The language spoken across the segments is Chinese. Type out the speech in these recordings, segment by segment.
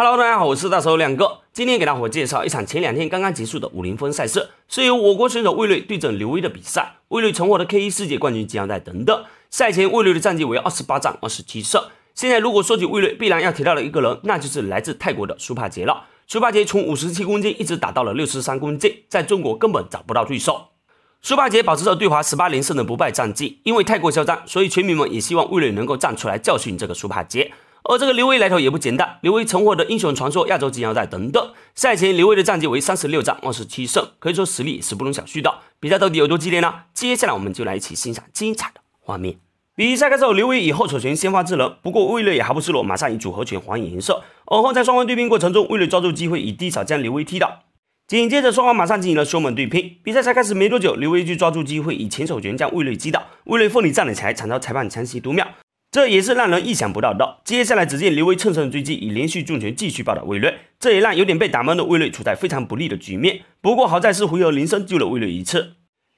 Hello，大家好，我是大手亮哥。今天给大伙介绍一场前两天刚刚结束的武林风赛事，是由我国选手魏瑞对阵刘威的比赛。魏瑞曾获得 K1 世界冠军金腰带等等。赛前魏瑞的战绩为二十八战二十七胜。现在如果说起魏瑞，必然要提到的一个人，那就是来自泰国的苏帕杰了。苏帕杰从五十七公斤一直打到了六十三公斤，在中国根本找不到对手。苏帕杰保持着对华十八连胜的不败战绩，因为太过嚣张，所以球迷们也希望魏瑞能够站出来教训这个苏帕杰。而这个刘威来头也不简单，刘威曾获得英雄传说亚洲金腰带等等。赛前刘威的战绩为三十六战二十七胜，可以说实力是不容小觑的。比赛到底有多激烈呢？接下来我们就来一起欣赏精彩的画面。比赛开始后，刘威以后手拳先发制人，不过魏磊也毫不示弱，马上以组合拳还以颜色。而后在双方对拼过程中，魏磊抓住机会以低扫将刘威踢倒，紧接着双方马上进行了凶猛对拼。比赛才开始没多久，刘威就抓住机会以前手拳将魏磊击倒，魏磊奋力站了起来，惨遭裁判强行读秒。这也是让人意想不到的。接下来，只见刘威乘胜追击，以连续重拳继续暴打魏瑞，这也让有点被打懵的魏瑞处在非常不利的局面。不过好在是回合铃声救了魏瑞一次。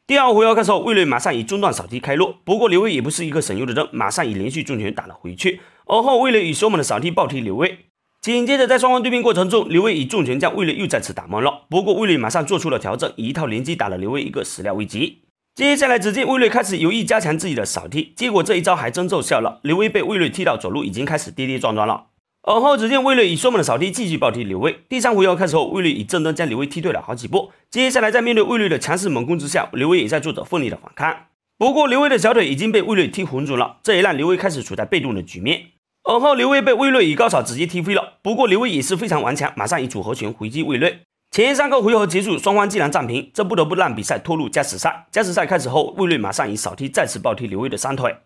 第二回合开始后，魏瑞马上以中段扫踢开路，不过刘威也不是一个省油的灯，马上以连续重拳打了回去。而后魏瑞以凶猛的扫踢暴踢刘威，紧接着在双方对拼过程中，刘威以重拳将魏瑞又再次打懵了。不过魏瑞马上做出了调整，以一套连击打了刘威一个始料未及。接下来只见魏瑞开始有意加强自己的扫踢，结果这一招还真奏效了，刘威被魏瑞踢到走路已经开始跌跌撞撞了。而后只见魏瑞以凶猛的扫踢继续暴踢刘威，第三回合开始后，魏瑞以正蹬将刘威踢退了好几步。接下来在面对魏瑞的强势猛攻之下，刘威也在做着奋力的反抗。不过刘威的小腿已经被魏瑞踢红肿了，这也让刘威开始处在被动的局面。而后刘威被魏瑞以高扫直接踢飞了，不过刘威也是非常顽强，马上以组合拳回击魏瑞。前三个回合结束，双方竟然战平，这不得不让比赛拖入加时赛。加时赛开始后，魏瑞马上以扫踢再次暴踢刘威的伤腿，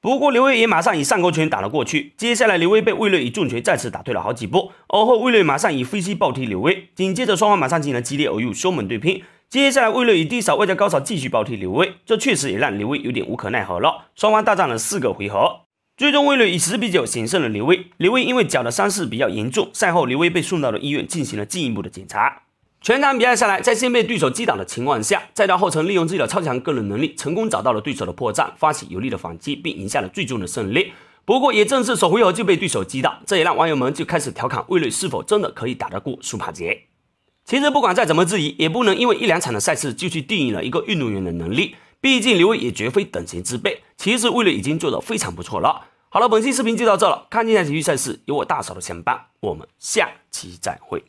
不过刘威也马上以上勾拳打了过去。接下来，刘威被魏瑞以重拳再次打退了好几步，而后魏瑞马上以飞膝暴踢刘威，紧接着双方马上进行了激烈而又凶猛对拼。接下来，魏瑞以低扫外加高扫继续暴踢刘威，这确实也让刘威有点无可奈何了。双方大战了四个回合，最终魏瑞以十比九险胜了刘威。刘威因为脚的伤势比较严重，赛后刘威被送到了医院进行了进一步的检查。全场比赛下来，在先被对手击倒的情况下，再到后程利用自己的超强个人能力，成功找到了对手的破绽，发起有力的反击，并赢下了最终的胜利。不过，也正是首回合就被对手击倒，这也让网友们就开始调侃魏瑞是否真的可以打得过舒马杰。其实，不管再怎么质疑，也不能因为一两场的赛事就去定义了一个运动员的能力。毕竟，刘威也绝非等闲之辈。其实，魏瑞已经做得非常不错了。好了，本期视频就到这了。看精彩体育赛事，有我大嫂的相伴，我们下期再会。